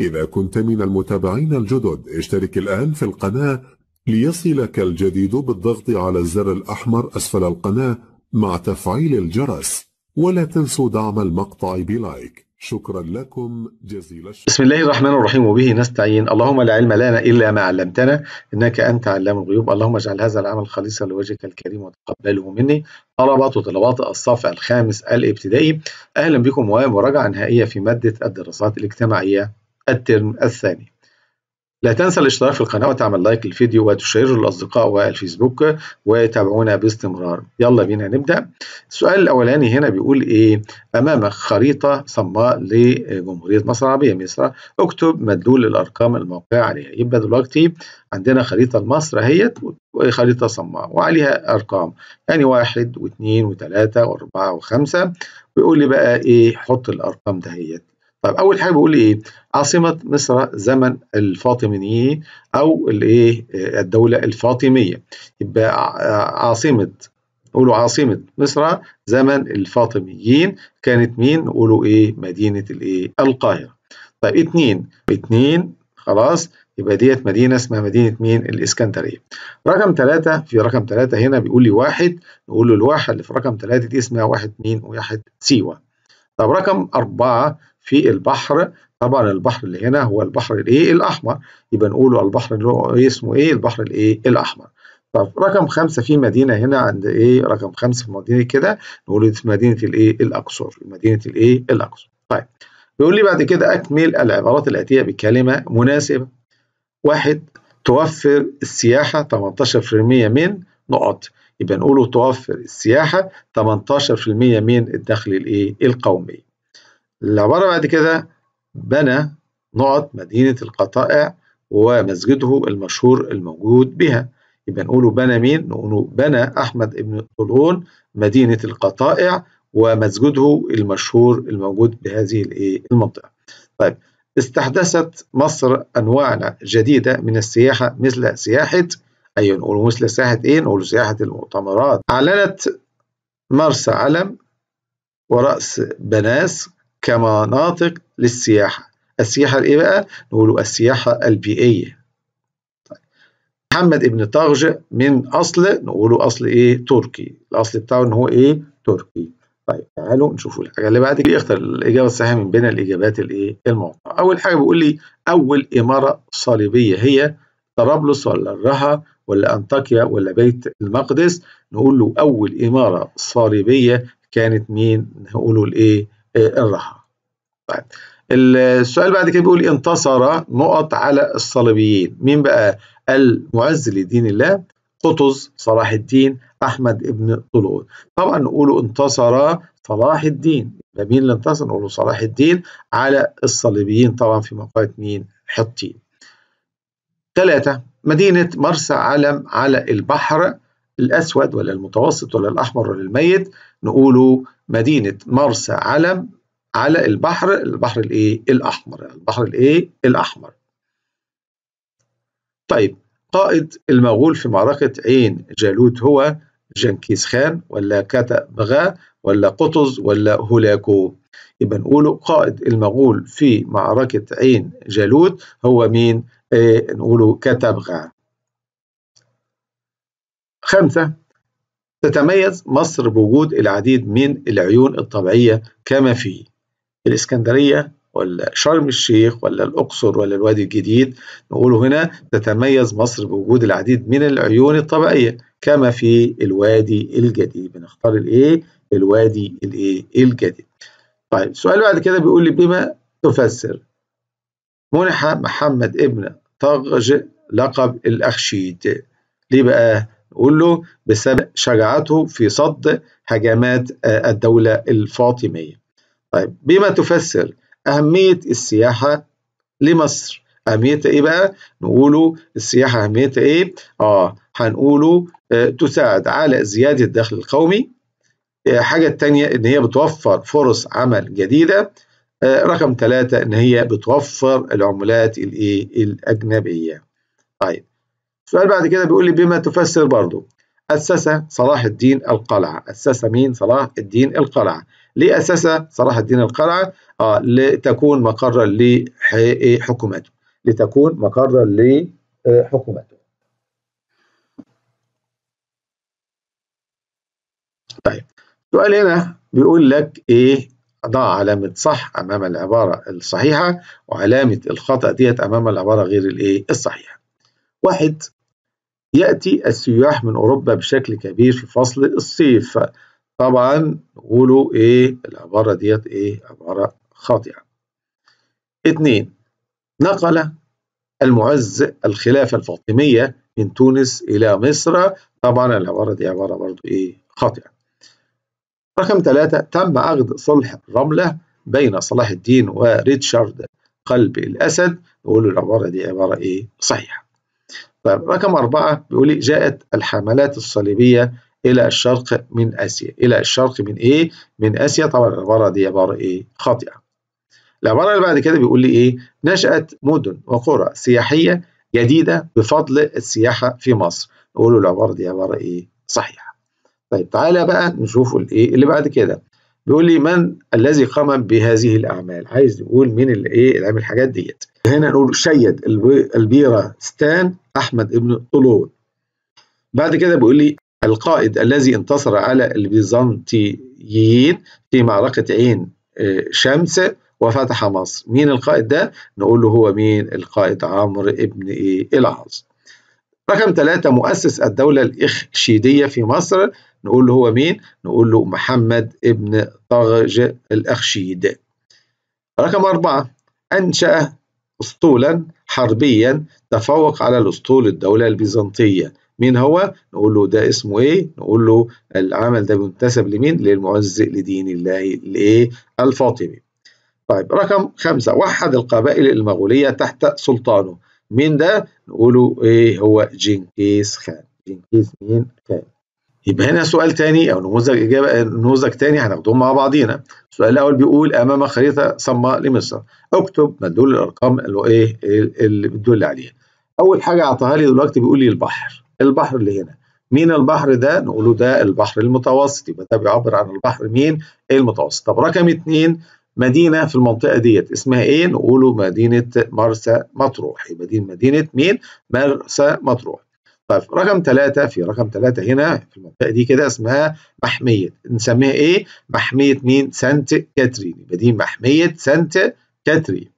إذا كنت من المتابعين الجدد اشترك الآن في القناة ليصلك الجديد بالضغط على الزر الأحمر أسفل القناة مع تفعيل الجرس ولا تنسوا دعم المقطع بلايك شكرا لكم جزيل الشكر بسم الله الرحمن الرحيم وبه نستعين اللهم لا علم لنا إلا ما علمتنا إنك أنت علام الغيوب اللهم اجعل هذا العمل خالصا لوجهك الكريم وتقبله مني طلبات وطلبات الصف الخامس الابتدائي أهلا بكم ومراجعة نهائية في مادة الدراسات الاجتماعية الترم الثاني لا تنسى الاشتراك في القناة وتعمل لايك للفيديو وتشيره للأصدقاء والفيسبوك ويتابعونا باستمرار يلا بينا نبدأ السؤال الأولاني هنا بيقول إيه أمامك خريطة صماء لجمهورية مصر العربية مصر اكتب مدلول الأرقام الموقعة عليها يبقى دلوقتي عندنا خريطة لمصر اهيت خريطة صماء وعليها أرقام يعني واحد واثنين وثلاثة وأربعة وخمسة ويقول لي بقى إيه حط الأرقام دهيت طيب اول حاجه بيقول لي ايه عاصمه مصر زمن الفاطميين او الايه الدوله الفاطميه يبقى عاصمه قولوا عاصمه مصر زمن الفاطميين كانت مين قولوا ايه مدينه الايه القاهره طيب اتنين اتنين خلاص يبقى ديت مدينه اسمها مدينه مين الاسكندريه رقم ثلاثة في رقم ثلاثة هنا بيقول لي واحد نقول له الواحد اللي في رقم ثلاثة دي اسمها واحد مين واحد سيوه طب رقم أربعة في البحر طبعا البحر اللي هنا هو البحر الايه الاحمر يبقى نقوله البحر اللي إيه اسمه ايه البحر الايه الاحمر طب رقم خمسة في مدينة هنا عند ايه رقم خمسة في مدينة كده نقول مدينة الايه الأقصر مدينة الايه الأقصر طيب بيقول لي بعد كده أكمل العبارات الآتية بكلمة مناسبة واحد توفر السياحة 18% من نقط يبقى نقوله توفر السياحة 18% من الدخل الايه القومي العبارة بعد كده بنى نقط مدينة القطائع ومسجده المشهور الموجود بها يبقى نقوله بنى مين؟ نقوله بنى أحمد بن طولون مدينة القطائع ومسجده المشهور الموجود بهذه المنطقة طيب استحدثت مصر أنواع جديدة من السياحة مثل سياحة أيوة نقول مثل سياحة إيه؟ نقول سياحة المؤتمرات أعلنت مرسى علم ورأس بناس كمناطق للسياحة السياحة الإيه بقى؟ نقوله السياحة البيئية طيب. محمد ابن طغج من أصل نقوله أصل إيه؟ تركي الأصل بتاعه إن هو إيه؟ تركي طيب تعالوا نشوفوا الحاجة اللي بعد كده يختار الإجابة الصحيحة من بين الإجابات الإيه؟ الموقعة أول حاجة بيقول لي أول إمارة صليبية هي طرابلس ولا الرها ولا أنطاكيا ولا بيت المقدس نقول له أول إمارة صليبية كانت مين؟ نقوله الإيه؟ إيه، الراحة طيب السؤال بعد كده بيقول انتصر نقط على الصليبيين مين بقى المعز لدين الله قطز صلاح الدين احمد ابن طلول طبعا نقولوا انتصر صلاح الدين مين اللي انتصر نقول صلاح الدين على الصليبيين طبعا في مقاومه مين حطين ثلاثة مدينة مرسى علم على البحر الأسود ولا المتوسط ولا الأحمر ولا الميت نقوله مدينة مرسى علم على البحر البحر الإيه الأحمر البحر الإيه الأحمر طيب قائد المغول في معركة عين جالوت هو جنكيز خان ولا كاتا بغا ولا قطز ولا هولاكو يبقى نقوله قائد المغول في معركة عين جالوت هو مين؟ آه نقوله كتبغا خمسة تتميز مصر بوجود العديد من العيون الطبيعية كما في الإسكندرية ولا شرم الشيخ ولا الأقصر ولا الوادي الجديد نقول هنا تتميز مصر بوجود العديد من العيون الطبيعية كما في الوادي الجديد بنختار الإيه الوادي الإيه الجديد طيب سؤال بعد كده بيقول لي بما تفسر منح محمد ابن طغج لقب الأخشيد ليه بقى نقول له بسبب شجاعته في صد هجمات آه، الدولة الفاطمية طيب بما تفسر أهمية السياحة لمصر أهميتها إيه بقى؟ نقوله السياحة أهميتها إيه؟ آه هنقوله آه تساعد على زيادة الدخل القومي آه حاجة تانية إن هي بتوفر فرص عمل جديدة آه رقم ثلاثة إن هي بتوفر العملات الإيه؟ الأجنبية طيب السؤال بعد كده بيقول لي بما تفسر برضه أسس صلاح الدين القلعة أسس مين صلاح الدين القلعة ليه أسس صلاح الدين القلعة آه لتكون مقرا لحكومته لتكون مقرا لحكومته طيب سؤال هنا بيقول لك ايه ضع علامة صح أمام العبارة الصحيحة وعلامة الخطأ ديت أمام العبارة غير الإيه الصحيحة. واحد يأتي السياح من أوروبا بشكل كبير في فصل الصيف طبعا نقولوا إيه العبارة ديت إيه عبارة خاطئة اتنين نقل المعز الخلافة الفاطمية من تونس إلى مصر طبعا العبارة دي عبارة برضو إيه خاطئة رقم ثلاثة تم عقد صلح الرملة بين صلاح الدين وريتشارد قلب الأسد نقول العبارة دي عبارة إيه صحيحة طيب رقم أربعة بيقول لي جاءت الحملات الصليبية إلى الشرق من آسيا إلى الشرق من إيه؟ من آسيا طبعا العبارة دي عبارة إيه؟ خاطئة العبارة اللي بعد كده بيقول لي إيه؟ نشأت مدن وقرى سياحية جديدة بفضل السياحة في مصر نقول العبارة دي عبارة إيه؟ صحيحة طيب تعالى بقى نشوف الإيه اللي بعد كده بيقول لي من الذي قام بهذه الاعمال عايز يقول مين اللي ايه اللي عمل الحاجات ديت هنا نقول شيد البيرة ستان احمد ابن طلول بعد كده بيقول لي القائد الذي انتصر على البيزنطيين في معركه عين آه، شمس وفتح مصر مين القائد ده نقول له هو مين القائد عمرو ابن ايه العاص رقم ثلاثة مؤسس الدولة الإخشيدية في مصر نقول له هو مين نقول له محمد ابن طغج الأخشيد رقم أربعة أنشأ أسطولا حربيا تفوق على الأسطول الدولة البيزنطية مين هو؟ نقول له ده اسمه ايه؟ نقول له العمل ده منتسب لمين؟ للمعز لدين الله الايه؟ الفاطمي. طيب رقم خمسة وحد القبائل المغولية تحت سلطانه. مين ده؟ نقوله ايه هو جنكيز خان. جنكيز مين؟ خان. يبقى هنا سؤال تاني او نموذج اجابه نموذج تاني هناخدهم مع بعضينا السؤال الاول بيقول امام خريطه صماء لمصر اكتب مدلول الارقام اللي إيه،, ايه اللي بتدل عليها اول حاجه اعطاها لي دلوقتي بيقول لي البحر البحر اللي هنا مين البحر ده نقول له ده البحر المتوسط يبقى ده بيعبر عن البحر مين المتوسط طب رقم اتنين مدينة في المنطقة ديت اسمها ايه؟ نقوله مدينة مرسى مطروح يبقى دي مدينة مين؟ مرسى مطروح طيب رقم ثلاثة في رقم ثلاثة هنا في المنطقة دي كده اسمها محمية نسميها إيه؟ محمية مين؟ سانت كاترين يبقى دي محمية سانت كاترين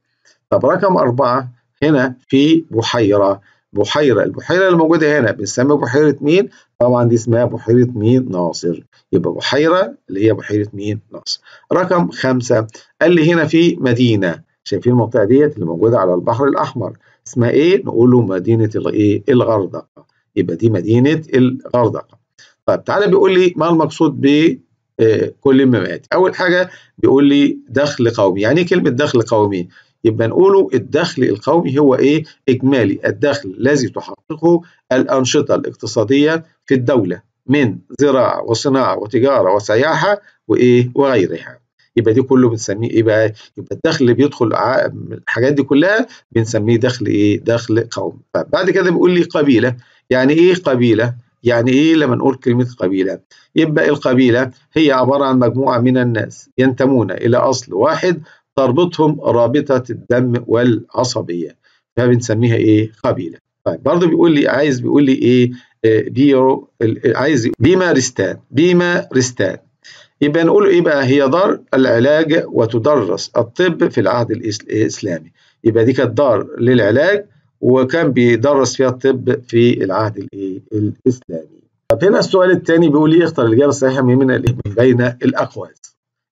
طب رقم أربعة هنا في بحيرة بحيرة البحيرة اللي موجودة هنا بنسميها بحيرة مين؟ طبعا دي اسمها بحيرة مين؟ ناصر يبقى بحيرة اللي هي بحيرة مين؟ ناصر رقم خمسة قال لي هنا في مدينة شايفين المنطقة ديت اللي موجودة على البحر الأحمر اسمها ايه؟ نقول له مدينة الايه؟ الغردقة. يبقى دي مدينة الغردقة طيب تعالى بيقول لي ما المقصود ب آه، كل ممات أول حاجة بيقول لي دخل قومي يعني إيه كلمة دخل قومي يبقى نقوله الدخل القومي هو إيه إجمالي الدخل الذي تحققه الأنشطة الاقتصادية في الدولة من زراعة وصناعة وتجارة وسياحة وإيه وغيرها يبقى دي كله بنسميه ايه بقى يبقى الدخل اللي بيدخل الحاجات دي كلها بنسميه دخل ايه دخل قومي بعد كده بيقول لي قبيله يعني ايه قبيله يعني ايه لما نقول كلمه قبيله يبقى القبيله هي عباره عن مجموعه من الناس ينتمون الى اصل واحد تربطهم رابطه الدم والعصبيه فبنسميها ايه قبيله طيب برضه بيقول لي عايز بيقول لي ايه آه، بيرو عايز بيمارستان بيمارستان يبقى نقول إيه بقى هي دار العلاج وتدرس الطب في العهد الإسلامي يبقى دي كانت دار للعلاج وكان بيدرس فيها الطب في العهد الإسلامي طب هنا السؤال الثاني بيقول ايه اختر الإجابة الصحيحة من, من بين الأقواس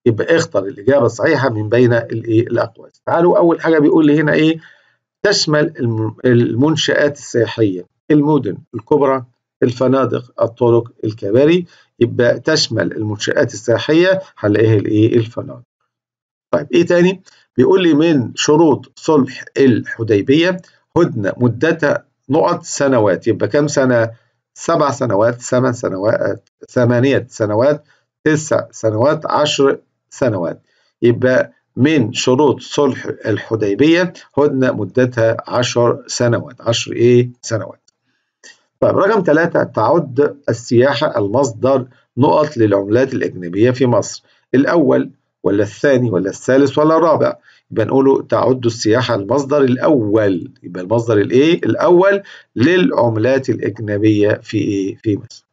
يبقى اختر الإجابة الصحيحة من بين الإيه الأقواس تعالوا أول حاجة بيقول لي هنا إيه تشمل المنشآت السياحية المدن الكبرى الفنادق الطرق الكباري يبقى تشمل المنشآت السياحية هنلاقيها الإيه الفنادق طيب إيه تاني بيقول لي من شروط صلح الحديبية هدنة مدتها نقط سنوات يبقى كام سنة سبع سنوات ثمان سنوات ثمانية سنوات تسع سنوات عشر سنوات يبقى من شروط صلح الحديبية هدنة مدتها عشر سنوات عشر إيه سنوات طيب رقم ثلاثة تعد السياحة المصدر نقط للعملات الأجنبية في مصر الأول ولا الثاني ولا الثالث ولا الرابع يبقى نقوله تعد السياحة المصدر الأول يبقى المصدر الإيه الأول للعملات الأجنبية في إيه في مصر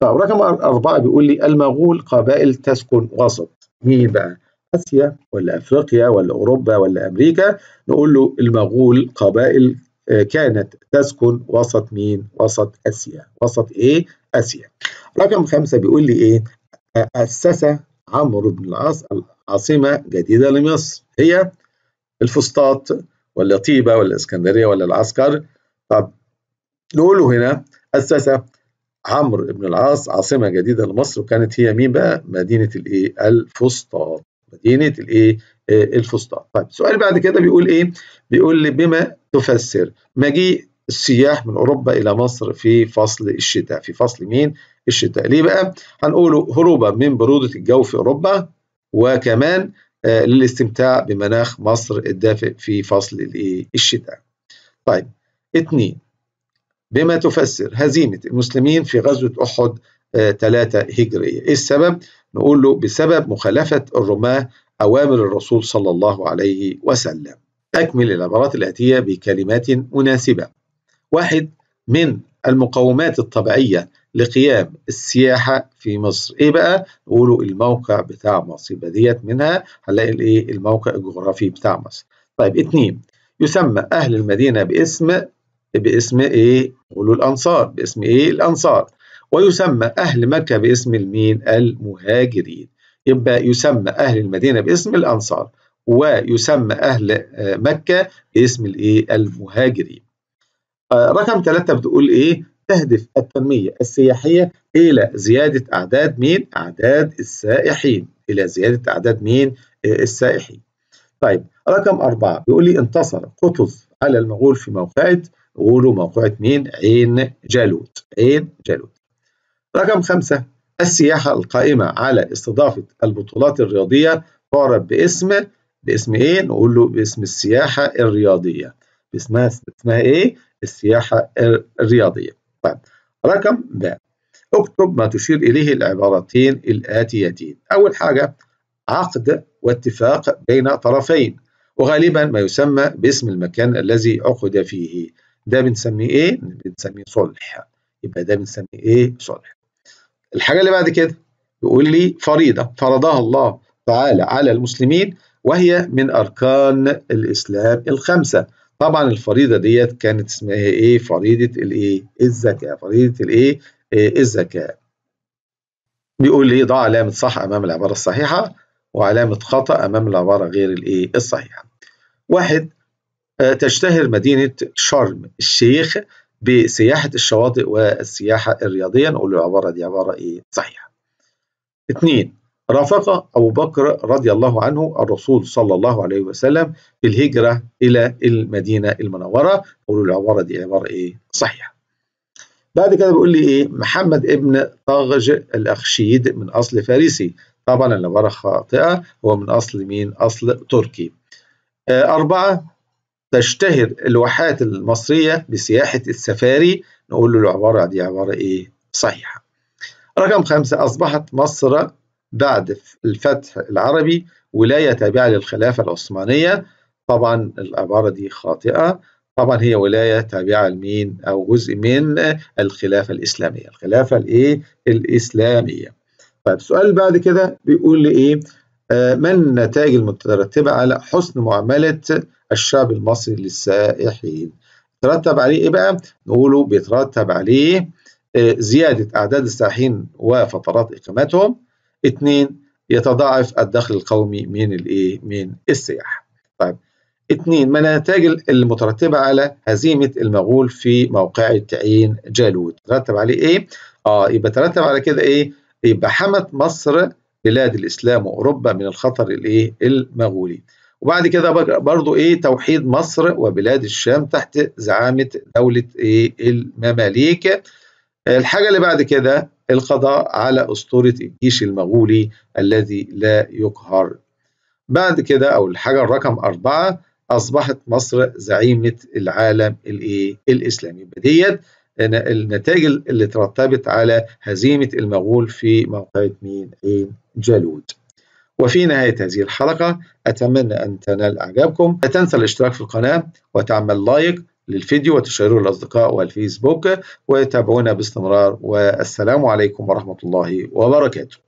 طيب رقم أربعة بيقول لي المغول قبائل تسكن وسط مين بقى آسيا ولا أفريقيا ولا أوروبا ولا أمريكا نقول له المغول قبائل كانت تسكن وسط مين؟ وسط آسيا وسط إيه؟ آسيا رقم خمسة بيقول لي إيه؟ أسس عمرو بن العاص عاصمة جديدة لمصر هي الفسطاط ولا طيبة ولا الإسكندرية ولا العسكر طب نقوله هنا أسس عمرو بن العاص عاصمة جديدة لمصر وكانت هي مين بقى؟ مدينة الإيه؟ الفسطاط مدينة الإيه؟ آه، الفسطاط طيب السؤال بعد كده بيقول ايه بيقول لي بما تفسر مجيء السياح من اوروبا الى مصر في فصل الشتاء في فصل مين الشتاء ليه بقى هنقوله هروبا من بروده الجو في اوروبا وكمان آه، للاستمتاع بمناخ مصر الدافئ في فصل الشتاء طيب اتنين بما تفسر هزيمة المسلمين في غزوة أحد آه، ثلاثة هجرية إيه السبب؟ نقول له بسبب مخالفة الرماة أوامر الرسول صلى الله عليه وسلم أكمل العبارات الآتية بكلمات مناسبة واحد من المقومات الطبيعية لقيام السياحة في مصر إيه بقى؟ نقولوا الموقع بتاع مصر يبقى ديت منها هنلاقي الإيه؟ الموقع الجغرافي بتاع مصر طيب اتنين يسمى أهل المدينة باسم باسم إيه؟ نقولوا الأنصار باسم إيه؟ الأنصار ويسمى أهل مكة باسم المين؟ المهاجرين يبقى يسمى أهل المدينة باسم الأنصار ويسمى أهل آه، مكة باسم الإيه المهاجرين آه، رقم ثلاثة بتقول إيه تهدف التنمية السياحية إلى زيادة أعداد مين أعداد السائحين إلى زيادة أعداد مين آه، السائحين طيب رقم أربعة بيقول لي انتصر قطز على المغول في موقعة قولوا موقعة مين عين جالوت عين جالوت رقم خمسة السياحة القائمة على استضافة البطولات الرياضية تعرف باسم باسم إيه؟ نقول له باسم السياحة الرياضية باسمها اسمها إيه؟ السياحة الرياضية طيب رقم ب اكتب ما تشير إليه العبارتين الآتيتين أول حاجة عقد واتفاق بين طرفين وغالبا ما يسمى باسم المكان الذي عقد فيه ده بنسميه ايه؟ بنسميه صلح يبقى ده بنسميه ايه؟ صلح الحاجة اللي بعد كده يقول لي فريضة فرضها الله تعالى على المسلمين وهي من أركان الإسلام الخمسة طبعا الفريضة ديت كانت اسمها إيه فريضة الإيه الزكاة فريضة الإيه إيه الزكاة بيقول لي ضع علامة صح أمام العبارة الصحيحة وعلامة خطأ أمام العبارة غير الإيه الصحيحة واحد آه، تشتهر مدينة شرم الشيخ بسياحة الشواطئ والسياحة الرياضية نقول له العبارة دي عبارة إيه صحيحة اثنين رافق أبو بكر رضي الله عنه الرسول صلى الله عليه وسلم في الهجرة إلى المدينة المنورة نقول العبارة دي عبارة إيه صحيحة بعد كده بيقول لي إيه محمد ابن طغج الأخشيد من أصل فارسي طبعا العبارة خاطئة هو من أصل مين أصل تركي آه، أربعة تشتهر الواحات المصرية بسياحة السفاري نقول له العبارة دي عبارة إيه صحيحة رقم خمسة أصبحت مصر بعد الفتح العربي ولاية تابعة للخلافة العثمانية طبعا العبارة دي خاطئة طبعا هي ولاية تابعة لمين أو جزء من الخلافة الإسلامية الخلافة الإيه الإسلامية طيب السؤال بعد كده بيقول لي إيه آه، ما النتائج المترتبة على حسن معاملة الشعب المصري للسائحين ترتب عليه ايه بقى نقوله بيترتب عليه آه، زيادة أعداد السائحين وفترات إقامتهم اثنين يتضاعف الدخل القومي من الايه من السياحة طيب اثنين من النتائج المترتبة على هزيمة المغول في موقع تعيين جالوت ترتب عليه ايه اه يبقى ترتب على كده ايه يبقى حمت مصر بلاد الإسلام وأوروبا من الخطر الايه المغولي وبعد كده برضو ايه توحيد مصر وبلاد الشام تحت زعامه دوله ايه المماليك الحاجه اللي بعد كده القضاء على اسطوره الجيش المغولي الذي لا يقهر بعد كده او الحاجه الرقم أربعة اصبحت مصر زعيمه العالم الايه الاسلامي بديت النتائج اللي ترتبت على هزيمه المغول في موقعه مين عين جالوت وفي نهاية هذه الحلقة أتمنى أن تنال إعجابكم لا تنسى الاشتراك في القناة وتعمل لايك للفيديو وتشيره للأصدقاء والفيسبوك وتابعونا باستمرار والسلام عليكم ورحمة الله وبركاته